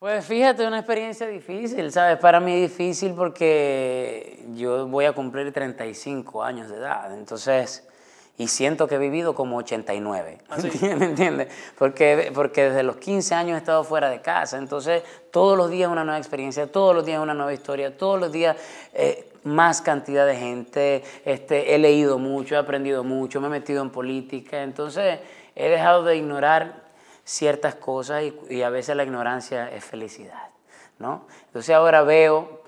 Pues fíjate, una experiencia difícil, ¿sabes? Para mí difícil porque yo voy a cumplir 35 años de edad, entonces, y siento que he vivido como 89, ah, ¿me entiendes? Porque, porque desde los 15 años he estado fuera de casa, entonces todos los días una nueva experiencia, todos los días una nueva historia, todos los días eh, más cantidad de gente, este, he leído mucho, he aprendido mucho, me he metido en política, entonces he dejado de ignorar ciertas cosas y, a veces la ignorancia es felicidad. ¿no? Entonces ahora veo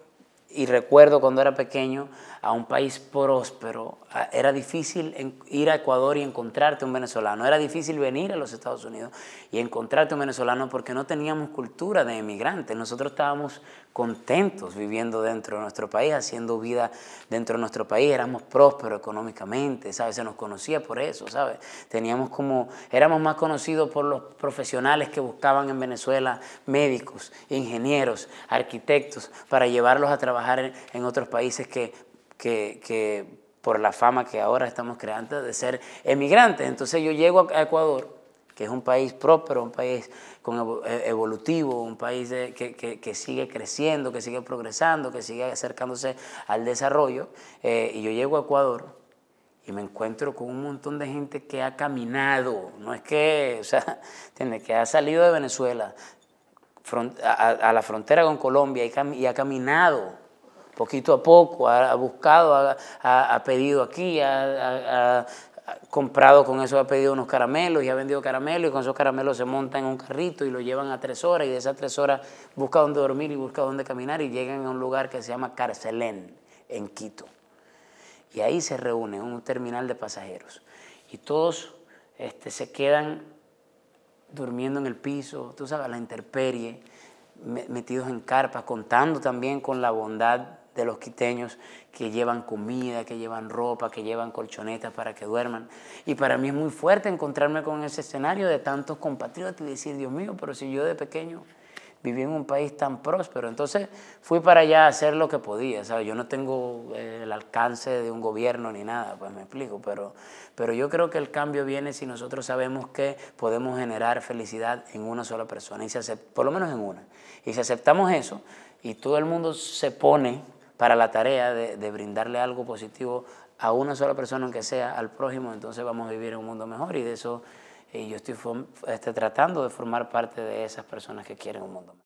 y recuerdo cuando era pequeño a un país próspero, ah, era difícil ir a Ecuador y encontrarte un venezolano, era difícil venir a los Estados Unidos y encontrarte un venezolano porque no teníamos cultura de emigrantes, nosotros estábamos contentos viviendo dentro de nuestro país, haciendo vida dentro de nuestro país, éramos prósperos económicamente, ¿sabes? Se nos conocía por eso, ¿sabes? Teníamos como, éramos más conocidos por los profesionales que buscaban en Venezuela médicos, ingenieros, arquitectos, para llevarlos a trabajar en otros países que, por la fama que ahora estamos creando de ser emigrantes. Entonces yo llego a Ecuador, que es un país próspero, un país con e, evolutivo, un país que, sigue creciendo, que sigue progresando, que sigue acercándose al desarrollo. Eh, y yo llego a Ecuador y me encuentro con un montón de gente que ha caminado, no es que, o sea, que ha salido de Venezuela a, la frontera con Colombia y ha caminado poquito a poco, ha, buscado, ha, pedido aquí, ha, comprado con eso, ha pedido unos caramelos y ha vendido caramelos y con esos caramelos se monta en un carrito y lo llevan a tres horas y de esas tres horas busca dónde dormir y busca dónde caminar y llegan a un lugar que se llama Carcelén, en Quito. Y ahí se reúne un terminal de pasajeros. Y todos este, se quedan durmiendo en el piso, tú sabes, a la intemperie, metidos en carpas, contando también con la bondad de los quiteños que llevan comida, que llevan ropa, que llevan colchonetas para que duerman. Y para mí es muy fuerte encontrarme con ese escenario de tantos compatriotas y decir, Dios mío, pero si yo de pequeño viví en un país tan próspero. Entonces fui para allá a hacer lo que podía, ¿sabes? Yo no tengo eh, el alcance de un gobierno ni nada, pues me explico, pero, pero yo creo que el cambio viene si nosotros sabemos que podemos generar felicidad en una sola persona, y se por lo menos en una. Y si aceptamos eso y todo el mundo se pone para la tarea de, brindarle algo positivo a una sola persona, aunque sea al prójimo, entonces vamos a vivir en un mundo mejor y de eso eh, yo estoy este, tratando de formar parte de esas personas que quieren un mundo mejor.